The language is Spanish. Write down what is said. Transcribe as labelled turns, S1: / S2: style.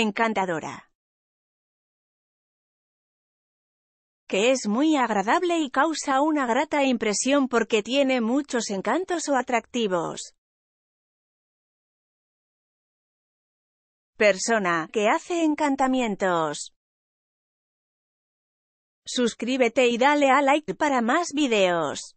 S1: encantadora. que es muy agradable y causa una grata impresión porque tiene muchos encantos o atractivos. Persona que hace encantamientos. Suscríbete y dale a like para más videos.